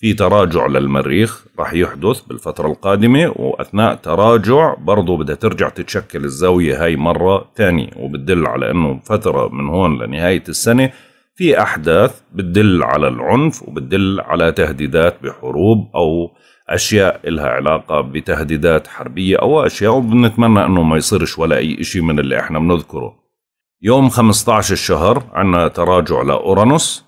في تراجع للمريخ راح يحدث بالفترة القادمة وأثناء تراجع برضو بدها ترجع تتشكل الزاوية هاي مرة تانية وبتدل على أنه فترة من هون لنهاية السنة في أحداث بتدل على العنف وبتدل على تهديدات بحروب أو أشياء إلها علاقة بتهديدات حربية أو أشياء وبنتمنى أنه ما يصيرش ولا أي إشي من اللي إحنا بنذكره يوم 15 الشهر عنا تراجع لأورانوس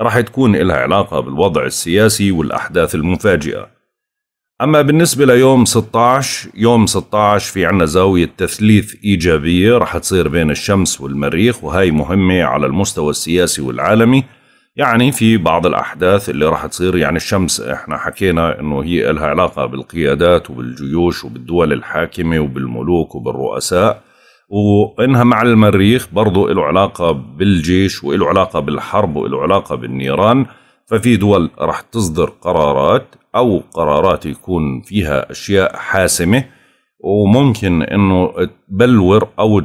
راح تكون إلها علاقة بالوضع السياسي والأحداث المفاجئة أما بالنسبة ليوم 16 يوم 16 في عنا زاوية تثليث إيجابية رح تصير بين الشمس والمريخ وهي مهمة على المستوى السياسي والعالمي يعني في بعض الأحداث اللي رح تصير يعني الشمس إحنا حكينا إنه هي إلها علاقة بالقيادات وبالجيوش وبالدول الحاكمة وبالملوك وبالرؤساء وانها مع المريخ برضو له علاقة بالجيش وله علاقة بالحرب وله علاقة بالنيران ففي دول رح تصدر قرارات او قرارات يكون فيها اشياء حاسمة وممكن انه تبلور او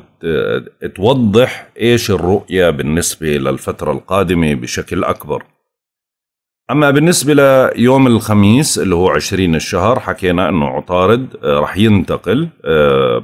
توضح ايش الرؤية بالنسبة للفترة القادمة بشكل اكبر أما بالنسبة ليوم الخميس اللي هو عشرين الشهر حكينا أنه عطارد آه، رح ينتقل آه،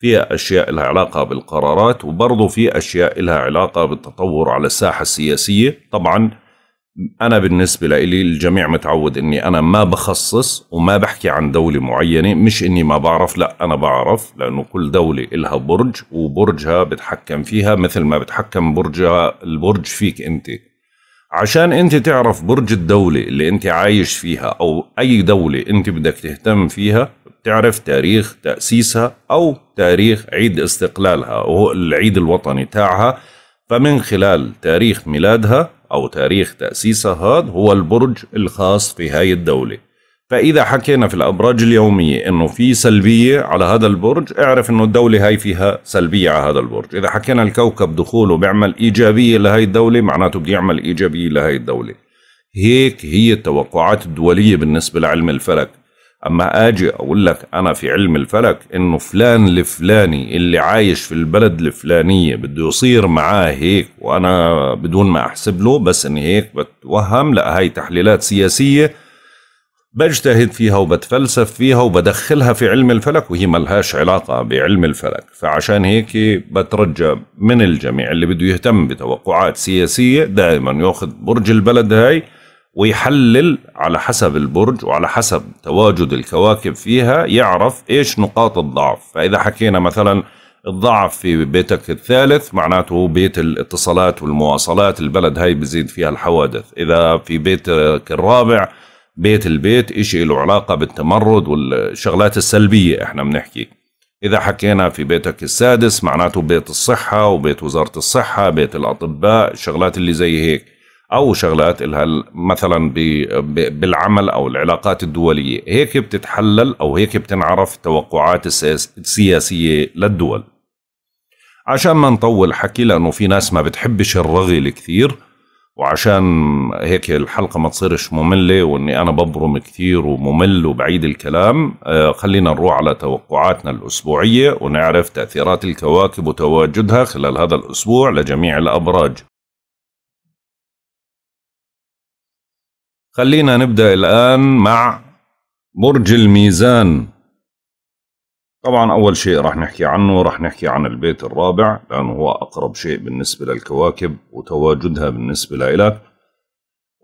فيها أشياء لها علاقة بالقرارات وبرضه في أشياء لها علاقة بالتطور على الساحة السياسية طبعا أنا بالنسبة لي الجميع متعود أني أنا ما بخصص وما بحكي عن دولة معينة مش أني ما بعرف لا أنا بعرف لأنه كل دولة إلها برج وبرجها بتحكم فيها مثل ما بتحكم برجها البرج فيك أنت عشان أنت تعرف برج الدولة اللي أنت عايش فيها أو أي دولة أنت بدك تهتم فيها تعرف تاريخ تأسيسها أو تاريخ عيد استقلالها وهو العيد الوطني تاعها فمن خلال تاريخ ميلادها أو تاريخ تأسيسها هذا هو البرج الخاص في هاي الدولة فإذا حكينا في الأبراج اليومية إنه في سلبية على هذا البرج اعرف إنه الدولة هاي فيها سلبية على هذا البرج إذا حكينا الكوكب دخوله بيعمل إيجابية لهاي الدولة معناته بيعمل يعمل إيجابية لهاي الدولة هيك هي التوقعات الدولية بالنسبة لعلم الفلك اما اجي اقول لك انا في علم الفلك انه فلان الفلاني اللي عايش في البلد الفلانيه بده يصير معاه هيك وانا بدون ما احسب له بس اني هيك بتوهم لا هاي تحليلات سياسيه بجتهد فيها وبتفلسف فيها وبدخلها في علم الفلك وهي ملهاش علاقة بعلم الفلك فعشان هيك بترجى من الجميع اللي بده يهتم بتوقعات سياسية دائما ياخذ برج البلد هاي ويحلل على حسب البرج وعلى حسب تواجد الكواكب فيها يعرف ايش نقاط الضعف فاذا حكينا مثلا الضعف في بيتك الثالث معناته بيت الاتصالات والمواصلات البلد هاي بزيد فيها الحوادث إذا في بيتك الرابع بيت البيت إشي له علاقة بالتمرد والشغلات السلبية إحنا بنحكي إذا حكينا في بيتك السادس معناته بيت الصحة وبيت وزارة الصحة بيت الأطباء الشغلات اللي زي هيك او شغلات الها مثلا بالعمل او العلاقات الدوليه هيك بتتحلل او هيك بتنعرف التوقعات السياسيه للدول عشان ما نطول حكي لانه في ناس ما بتحبش الرغي الكثير وعشان هيك الحلقه ما تصيرش ممله واني انا ببرم كثير وممل وبعيد الكلام آه، خلينا نروح على توقعاتنا الاسبوعيه ونعرف تاثيرات الكواكب وتواجدها خلال هذا الاسبوع لجميع الابراج خلينا نبدأ الآن مع برج الميزان طبعا أول شيء رح نحكي عنه رح نحكي عن البيت الرابع لأنه هو أقرب شيء بالنسبة للكواكب وتواجدها بالنسبة لإلك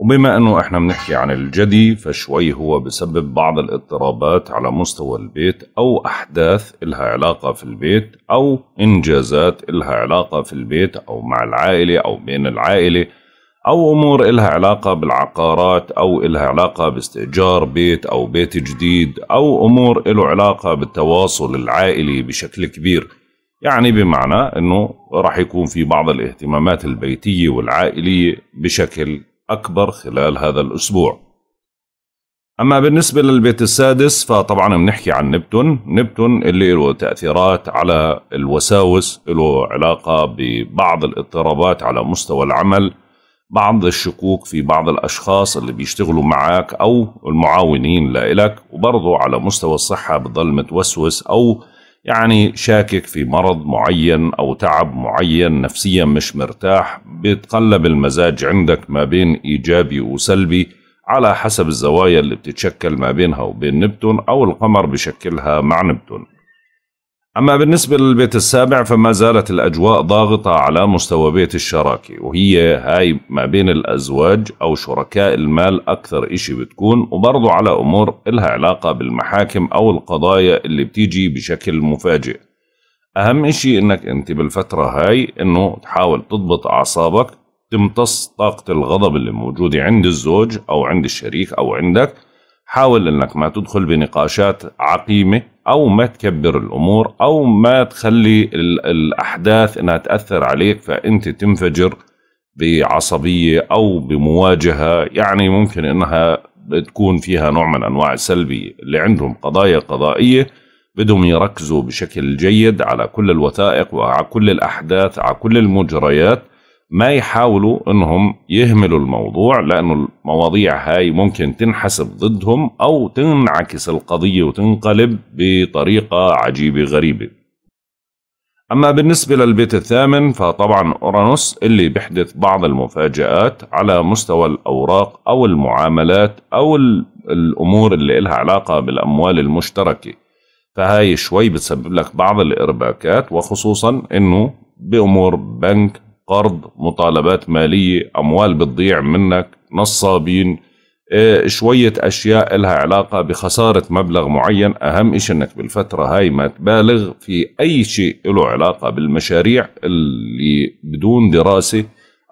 وبما أنه إحنا بنحكي عن الجدي فشوي هو بسبب بعض الاضطرابات على مستوى البيت أو أحداث إلها علاقة في البيت أو إنجازات إلها علاقة في البيت أو مع العائلة أو بين العائلة أو أمور إلها علاقة بالعقارات أو إلها علاقة باستئجار بيت أو بيت جديد أو أمور إله علاقة بالتواصل العائلي بشكل كبير يعني بمعنى أنه راح يكون في بعض الاهتمامات البيتية والعائلية بشكل أكبر خلال هذا الأسبوع أما بالنسبة للبيت السادس فطبعا بنحكي عن نبتون نبتون اللي له تأثيرات على الوساوس له علاقة ببعض الاضطرابات على مستوى العمل بعض الشكوك في بعض الأشخاص اللي بيشتغلوا معك أو المعاونين لإلك وبرضه على مستوى الصحة بتضل متوسوس أو يعني شاكك في مرض معين أو تعب معين نفسيا مش مرتاح بيتقلب المزاج عندك ما بين إيجابي وسلبي على حسب الزوايا اللي بتتشكل ما بينها وبين نبتون أو القمر بشكلها مع نبتون أما بالنسبة للبيت السابع فما زالت الأجواء ضاغطة على مستوى بيت الشراكة وهي هاي ما بين الأزواج أو شركاء المال أكثر إشي بتكون وبرضو على أمور إلها علاقة بالمحاكم أو القضايا اللي بتيجي بشكل مفاجئ أهم إشي إنك أنت بالفترة هاي إنه تحاول تضبط أعصابك تمتص طاقة الغضب اللي موجودة عند الزوج أو عند الشريك أو عندك حاول إنك ما تدخل بنقاشات عقيمة او ما تكبر الامور او ما تخلي الاحداث انها تاثر عليك فانت تنفجر بعصبيه او بمواجهه يعني ممكن انها تكون فيها نوع من انواع السلبيه اللي عندهم قضايا قضائيه بدهم يركزوا بشكل جيد على كل الوثائق وعلى كل الاحداث على كل المجريات ما يحاولوا انهم يهملوا الموضوع لانه المواضيع هاي ممكن تنحسب ضدهم او تنعكس القضيه وتنقلب بطريقه عجيبه غريبه. اما بالنسبه للبيت الثامن فطبعا اورانوس اللي بيحدث بعض المفاجات على مستوى الاوراق او المعاملات او الامور اللي لها علاقه بالاموال المشتركه. فهاي شوي بتسبب لك بعض الارباكات وخصوصا انه بامور بنك قرض مطالبات مالية أموال بتضيع منك نصابين آه، شوية أشياء إلها علاقة بخسارة مبلغ معين أهم شيء أنك بالفترة هاي ما تبالغ في أي شيء له علاقة بالمشاريع اللي بدون دراسة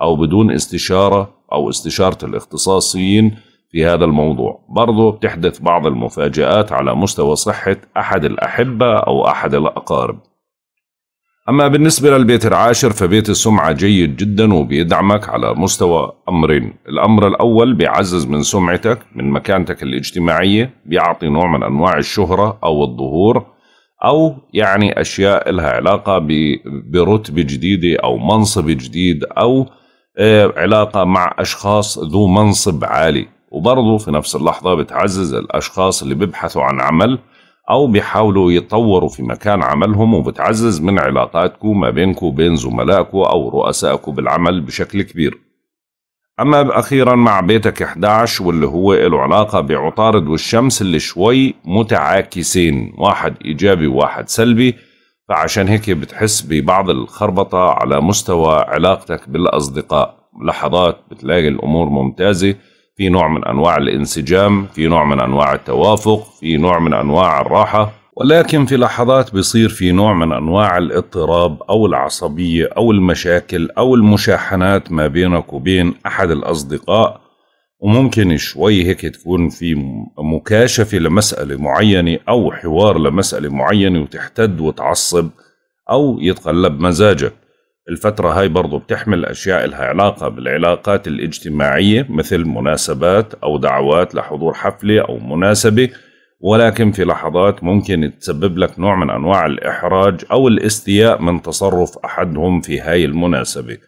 أو بدون استشارة أو استشارة الاختصاصيين في هذا الموضوع برضو بتحدث بعض المفاجآت على مستوى صحة أحد الأحبة أو أحد الأقارب أما بالنسبة للبيت العاشر فبيت السمعة جيد جدا وبيدعمك على مستوى أمرين الأمر الأول بيعزز من سمعتك من مكانتك الاجتماعية بيعطي نوع من أنواع الشهرة أو الظهور أو يعني أشياء لها علاقة برتبة جديدة أو منصب جديد أو آه، علاقة مع أشخاص ذو منصب عالي وبرضه في نفس اللحظة بتعزز الأشخاص اللي بيبحثوا عن عمل او بيحاولوا يتطوروا في مكان عملهم وبتعزز من علاقاتكم ما بينكم وبين زملائكم او رؤسائكم بالعمل بشكل كبير اما اخيرا مع بيتك 11 واللي هو له علاقه بعطارد والشمس اللي شوي متعاكسين واحد ايجابي وواحد سلبي فعشان هيك بتحس ببعض الخربطه على مستوى علاقتك بالاصدقاء لحظات بتلاقي الامور ممتازه في نوع من انواع الانسجام في نوع من انواع التوافق في نوع من انواع الراحه ولكن في لحظات بيصير في نوع من انواع الاضطراب او العصبيه او المشاكل او المشاحنات ما بينك وبين احد الاصدقاء وممكن شوي هيك تكون في مكاشفه لمساله معينه او حوار لمساله معينه وتحتد وتعصب او يتقلب مزاجك الفترة هاي برضو بتحمل أشياء لها علاقة بالعلاقات الاجتماعية مثل مناسبات أو دعوات لحضور حفلة أو مناسبة ولكن في لحظات ممكن تسبب لك نوع من أنواع الإحراج أو الاستياء من تصرف أحدهم في هاي المناسبة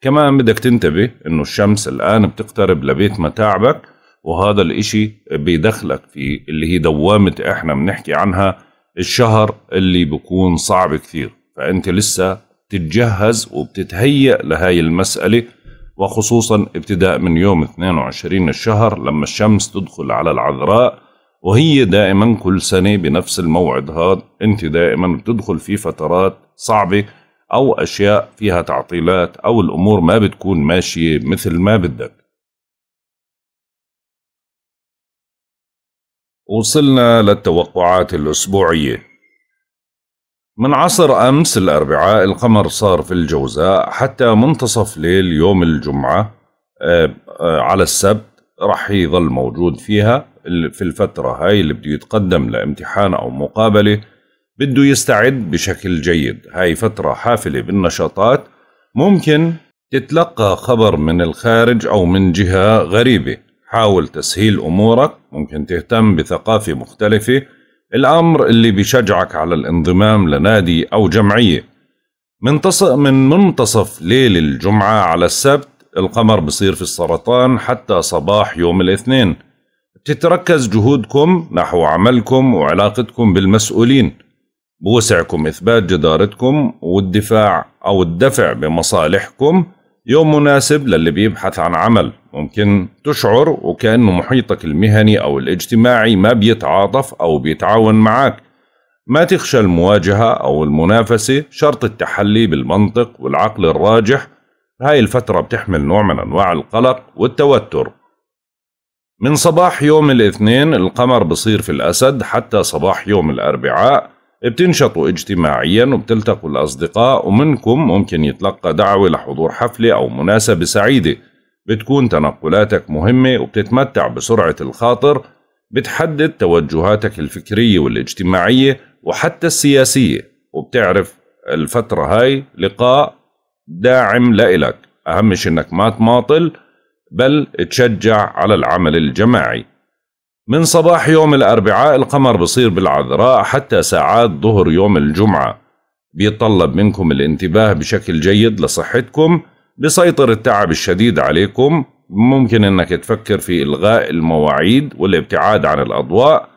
كمان بدك تنتبه أنه الشمس الآن بتقترب لبيت متاعبك وهذا الإشي بيدخلك في اللي هي دوامة إحنا بنحكي عنها الشهر اللي بكون صعب كثير فأنت لسه بتتجهز وبتتهيأ لهاي المسألة وخصوصا ابتداء من يوم 22 الشهر لما الشمس تدخل على العذراء وهي دائما كل سنة بنفس الموعد هذا انت دائما بتدخل في فترات صعبة أو أشياء فيها تعطيلات أو الأمور ما بتكون ماشية مثل ما بدك وصلنا للتوقعات الأسبوعية من عصر أمس الأربعاء القمر صار في الجوزاء حتى منتصف ليل يوم الجمعة آه، آه، على السبت رح يظل موجود فيها في الفترة هاي اللي بده يتقدم لامتحان أو مقابلة بده يستعد بشكل جيد هاي فترة حافلة بالنشاطات ممكن تتلقى خبر من الخارج أو من جهة غريبة حاول تسهيل أمورك ممكن تهتم بثقافة مختلفة الأمر اللي بيشجعك على الانضمام لنادي أو جمعية من منتصف ليل الجمعة على السبت القمر بصير في السرطان حتى صباح يوم الاثنين بتتركز جهودكم نحو عملكم وعلاقتكم بالمسؤولين بوسعكم إثبات جدارتكم والدفاع أو الدفع بمصالحكم يوم مناسب للي بيبحث عن عمل ممكن تشعر وكأنه محيطك المهني أو الاجتماعي ما بيتعاطف أو بيتعاون معك ما تخشى المواجهة أو المنافسة شرط التحلي بالمنطق والعقل الراجح هاي الفترة بتحمل نوع من أنواع القلق والتوتر من صباح يوم الاثنين القمر بصير في الأسد حتى صباح يوم الأربعاء بتنشطوا اجتماعيا وبتلتقوا الأصدقاء ومنكم ممكن يتلقى دعوة لحضور حفلة أو مناسبة سعيدة بتكون تنقلاتك مهمة وبتتمتع بسرعة الخاطر بتحدد توجهاتك الفكرية والاجتماعية وحتى السياسية وبتعرف الفترة هاي لقاء داعم لإلك أهم شيء إنك ما تماطل بل تشجع على العمل الجماعي من صباح يوم الأربعاء القمر بصير بالعذراء حتى ساعات ظهر يوم الجمعة بيتطلب منكم الانتباه بشكل جيد لصحتكم بسيطر التعب الشديد عليكم ممكن انك تفكر في إلغاء المواعيد والابتعاد عن الأضواء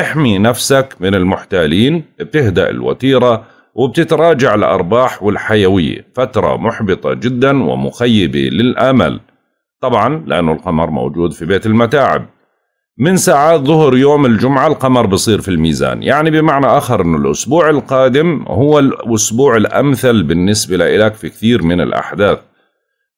احمي نفسك من المحتالين بتهدأ الوتيرة وبتتراجع الأرباح والحيوية فترة محبطة جدا ومخيبة للآمل طبعا لأنه القمر موجود في بيت المتاعب من ساعات ظهر يوم الجمعة القمر بصير في الميزان يعني بمعنى آخر أنه الأسبوع القادم هو الأسبوع الأمثل بالنسبة لإلك في كثير من الأحداث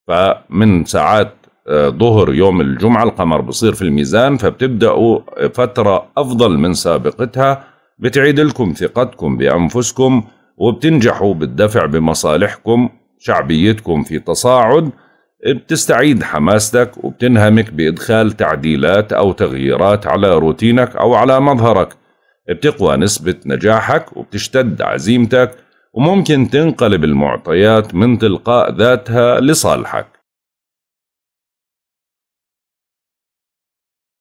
فمن ساعات آه، ظهر يوم الجمعة القمر بصير في الميزان فبتبدأوا فترة أفضل من سابقتها بتعيد لكم ثقتكم بأنفسكم وبتنجحوا بالدفع بمصالحكم شعبيتكم في تصاعد بتستعيد حماستك وبتنهمك بإدخال تعديلات أو تغييرات على روتينك أو على مظهرك بتقوى نسبة نجاحك وبتشتد عزيمتك وممكن تنقلب المعطيات من تلقاء ذاتها لصالحك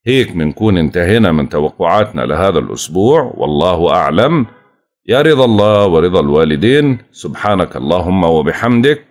هيك منكون انتهينا من توقعاتنا لهذا الأسبوع والله أعلم يا رضا الله ورضا الوالدين سبحانك اللهم وبحمدك